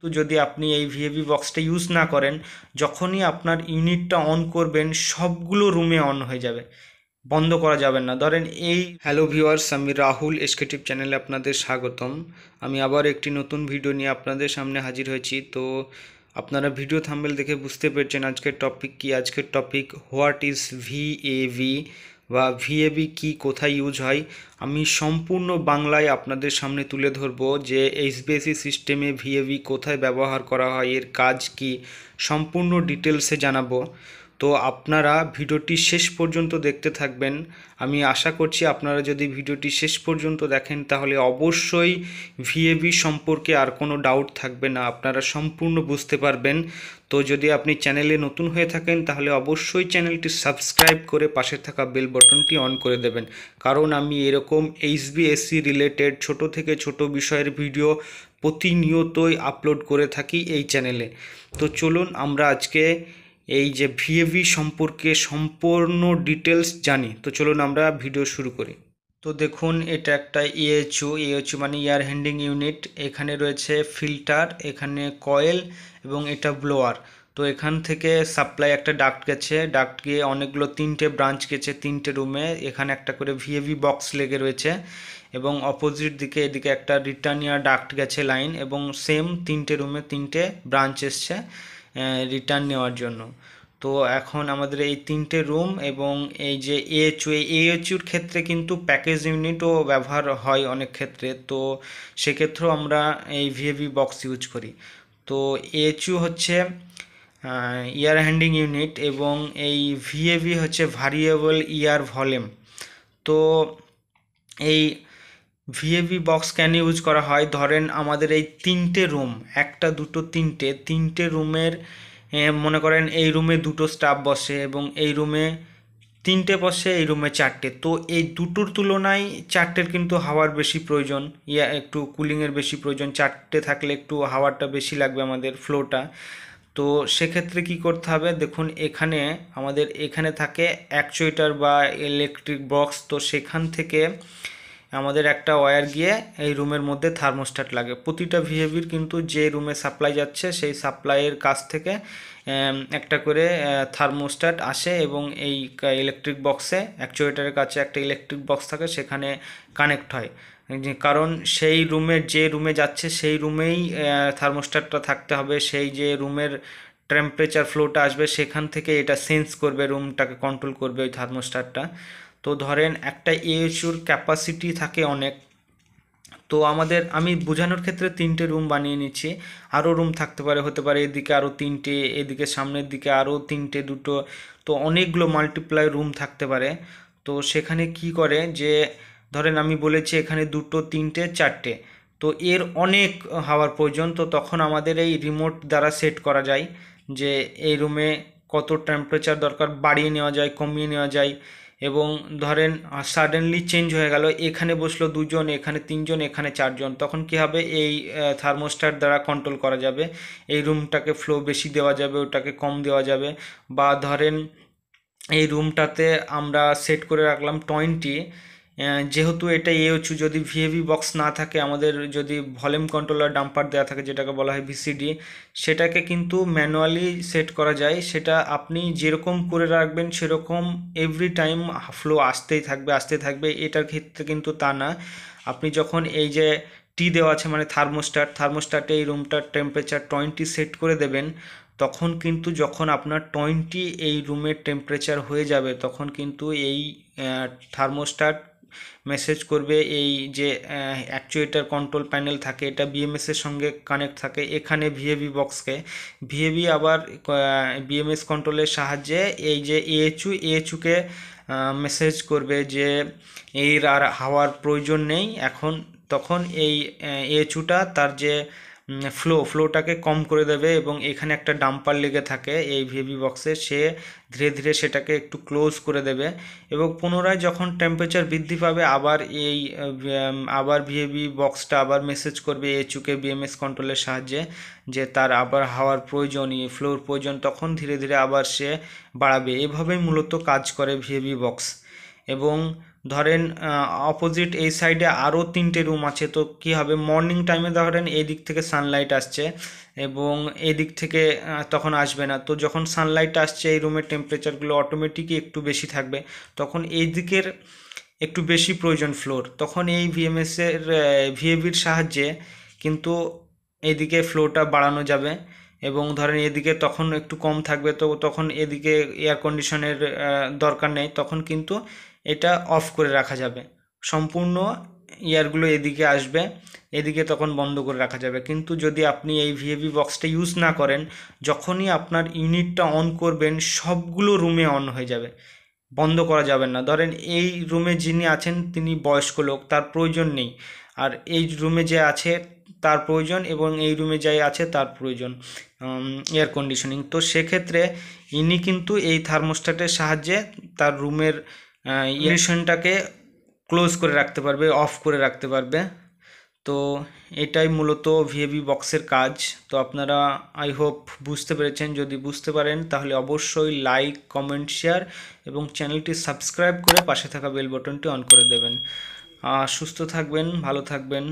কিন্তু যদি আপনি এই ভিএভি বক্সটা ইউজ না করেন যখনই আপনার ইউনিটটা অন করবেন সবগুলো রুমে অন হয়ে যাবে বন্ধ করা যাবে না ধরেন এই হ্যালো ভিউয়ার্স আমি রাহুল এসকেটিভ চ্যানেলে আপনাদের স্বাগতম আমি আবার একটি নতুন ভিডিও নিয়ে আপনাদের সামনে হাজির হয়েছি তো আপনারা ভিডিও থাম্বেল দেখে বুঝতে পেরেছেন আজকের টপিক কি আজকের টপিক হোয়াট ইজ ভিএভি বা ভিএবি কি কোথায় ইউজ হয় আমি সম্পূর্ণ বাংলায় আপনাদের সামনে তুলে ধরব যে এইচবিএসি সিস্টেমে ভিএবি কোথায় ব্যবহার করা হয় এর কাজ কি সম্পূর্ণ ডিটেলসে জানাবো তো আপনারা ভিডিওটি শেষ পর্যন্ত দেখতে থাকবেন আমি আশা করছি আপনারা যদি ভিডিওটি শেষ পর্যন্ত দেখেন তাহলে অবশ্যই ভিএবি সম্পর্কে আর কোনো ডাউট থাকবে না আপনারা সম্পূর্ণ বুঝতে পারবেন তো যদি আপনি চ্যানেলে নতুন হয়ে থাকেন তাহলে অবশ্যই চ্যানেলটি সাবস্ক্রাইব করে পাশে থাকা বেল বটনটি অন করে দেবেন কারণ আমি এরকম এইচবিএসসি রিলেটেড ছোট থেকে ছোট বিষয়ের ভিডিও প্রতিনিয়তই আপলোড করে থাকি এই চ্যানেলে তো চলুন আমরা আজকে এই যে ভিএভি সম্পর্কে সম্পূর্ণ ডিটেলস জানি তো চলুন আমরা ভিডিও শুরু করি তো দেখুন এটা একটা ইএচইউ ইএচইউ মানে ইয়ার হ্যান্ডিং ইউনিট এখানে রয়েছে ফিল্টার এখানে কয়েল এবং এটা ব্লোয়ার তো এখান থেকে সাপ্লাই একটা ডাক্ট গেছে ডাক্ট গিয়ে অনেকগুলো তিনটে ব্রাঞ্চ গেছে তিনটে রুমে এখানে একটা করে ভিএভি বক্স লেগে রয়েছে এবং অপোজিট দিকে এদিকে একটা রিটার্নিয়া ডাক্ট গেছে লাইন এবং সেম তিনটে রুমে তিনটে ব্রাঞ্চ এসছে রিটার্ন নেওয়ার জন্য তো এখন আমাদের এই তিনটে রুম এবং এই যে এএচইউ এই এএচইউর ক্ষেত্রে কিন্তু প্যাকেজ ইউনিটও ব্যবহার হয় অনেক ক্ষেত্রে তো সেক্ষেত্রেও আমরা এই ভিএভি বক্স ইউজ করি তো এএচইউ হচ্ছে ইয়ার হ্যান্ডিং ইউনিট এবং এই ভিএভি হচ্ছে ভ্যারিয়েবল ইয়ার ভলিউম তো এই ভিএভি বক্স কেন ইউজ করা হয় ধরেন আমাদের এই তিনটে রুম একটা দুটো তিনটে তিনটে রুমের মনে করেন এই রুমে দুটো স্টাফ বসে এবং এই রুমে তিনটে বসে এই রুমে চারটে তো এই দুটোর তুলনায় চারটের কিন্তু হাওয়ার বেশি প্রয়োজন ইয়া একটু কুলিংয়ের বেশি প্রয়োজন চারটে থাকলে একটু হাওয়ারটা বেশি লাগবে আমাদের ফ্লোটা তো সেক্ষেত্রে কি করতে হবে দেখুন এখানে আমাদের এখানে থাকে অ্যাকচুয়েটার বা ইলেকট্রিক বক্স তো সেখান থেকে আমাদের একটা ওয়্যার গিয়ে এই রুমের মধ্যে থার্মোস্ট্যাট লাগে প্রতিটা বিহেভিয়ার কিন্তু যে রুমে সাপ্লাই যাচ্ছে সেই সাপ্লাইয়ের কাছ থেকে একটা করে থার্মোস্ট্যাট আসে এবং এই ইলেকট্রিক বক্সে অ্যাকচুয়েটারের কাছে একটা ইলেকট্রিক বক্স থাকে সেখানে কানেক্ট হয় কারণ সেই রুমের যে রুমে যাচ্ছে সেই রুমেই থার্মোস্ট্যাটটা থাকতে হবে সেই যে রুমের টেম্পারেচার ফ্লোটা আসবে সেখান থেকে এটা সেন্স করবে রুমটাকে কন্ট্রোল করবে ওই থার্মোস্ট্যাটটা তো ধরেন একটা এএসইউর ক্যাপাসিটি থাকে অনেক তো আমাদের আমি বোঝানোর ক্ষেত্রে তিনটে রুম বানিয়ে নিচ্ছি আরও রুম থাকতে পারে হতে পারে এদিকে আরও তিনটে এদিকে সামনের দিকে আরও তিনটে দুটো তো অনেকগুলো মাল্টিপ্লাই রুম থাকতে পারে তো সেখানে কি করে যে ধরেন আমি বলেছি এখানে দুটো তিনটে চারটে তো এর অনেক হওয়ার প্রয়োজন তো তখন আমাদের এই রিমোট দ্বারা সেট করা যায় যে এই রুমে কত টেম্পারেচার দরকার বাড়িয়ে নেওয়া যায় কমিয়ে নেওয়া যায় এবং ধরেন সাডেনলি চেঞ্জ হয়ে গেল এখানে বসলো দুজন এখানে তিনজন এখানে চারজন তখন কি হবে এই থার্মোস্টার দ্বারা কন্ট্রোল করা যাবে এই রুমটাকে ফ্লো বেশি দেওয়া যাবে ওটাকে কম দেওয়া যাবে বা ধরেন এই রুমটাতে আমরা সেট করে রাখলাম টোয়েন্টি যেহেতু এটা এ এওচু যদি ভিএভি বক্স না থাকে আমাদের যদি ভলিউম কন্ট্রোলার ডাম্পার দেওয়া থাকে যেটাকে বলা হয় ভিসিডি সেটাকে কিন্তু ম্যানুয়ালি সেট করা যায় সেটা আপনি যেরকম করে রাখবেন সেরকম এভরি টাইম ফ্লো আসতেই থাকবে আসতেই থাকবে এটার ক্ষেত্রে কিন্তু তা না আপনি যখন এই যে টি দেওয়া আছে মানে থার্মোস্টার থার্মোস্টাটে এই রুমটার টেম্পারেচার টোয়েন্টি সেট করে দেবেন তখন কিন্তু যখন আপনার টোয়েন্টি এই রুমের টেম্পারেচার হয়ে যাবে তখন কিন্তু এই থার্মোস্টার মেসেজ করবে এই যে অ্যাকচুয়েটার কন্ট্রোল প্যানেল থাকে এটা বিএমএসের সঙ্গে কানেক্ট থাকে এখানে ভিএভি বক্সকে ভিএভি আবার বিএমএস কন্ট্রোলের সাহায্যে এই যে এএচু এএচুকে মেসেজ করবে যে এর আর হাওয়ার প্রয়োজন নেই এখন তখন এই এচুটা তার যে ফ্লো ফ্লোটাকে কম করে দেবে এবং এখানে একটা ডাম্পার লেগে থাকে এই ভিভি বক্সে সে ধীরে ধীরে সেটাকে একটু ক্লোজ করে দেবে এবং পুনরায় যখন টেম্পারেচার বৃদ্ধি পাবে আবার এই আবার ভিএভি বক্সটা আবার মেসেজ করবে এচুকে বিএমএস কন্ট্রোলের সাহায্যে যে তার আবার হাওয়ার প্রয়োজন ফ্লোর প্রয়োজন তখন ধীরে ধীরে আবার সে বাড়াবে এভাবেই মূলত কাজ করে ভিএভি বক্স এবং ধরেন অপোজিট এই সাইডে আরও তিনটে রুম আছে তো কি হবে মর্নিং টাইমে ধরেন এদিক থেকে সানলাইট আসছে এবং এদিক থেকে তখন আসবে না তো যখন সানলাইট আসছে এই রুমের টেম্পারেচারগুলো অটোমেটিকই একটু বেশি থাকবে তখন এই দিকের একটু বেশি প্রয়োজন ফ্লোর তখন এই ভিএমএসের ভিএভির সাহায্যে কিন্তু এদিকে ফ্লোরটা বাড়ানো যাবে এবং ধরেন এদিকে তখন একটু কম থাকবে তো তখন এদিকে এয়ার কন্ডিশনের দরকার নেই তখন কিন্তু এটা অফ করে রাখা যাবে সম্পূর্ণ ইয়ারগুলো এদিকে আসবে এদিকে তখন বন্ধ করে রাখা যাবে কিন্তু যদি আপনি এই ভিএভি বক্সটা ইউজ না করেন যখনই আপনার ইউনিটটা অন করবেন সবগুলো রুমে অন হয়ে যাবে বন্ধ করা যাবে না ধরেন এই রুমে যিনি আছেন তিনি বয়স্ক লোক তার প্রয়োজন নেই আর এই রুমে যে আছে তার প্রয়োজন এবং এই রুমে যাই আছে তার প্রয়োজন এয়ার কন্ডিশনিং তো সেক্ষেত্রে ইনি কিন্তু এই থার্মোস্ট্যাটের সাহায্যে তার রুমের ইলেকশনটাকে ইয়ে- ক্লোজ করে রাখতে পারবে অফ করে রাখতে পারবে তো এটাই মূলত ভিএবি বক্সের কাজ তো আপনারা আই হোপ বুঝতে পেরেছেন যদি বুঝতে পারেন তাহলে অবশ্যই লাইক কমেন্ট শেয়ার এবং চ্যানেলটি সাবস্ক্রাইব করে পাশে থাকা বেল বটনটি অন করে দেবেন সুস্থ থাকবেন ভালো থাকবেন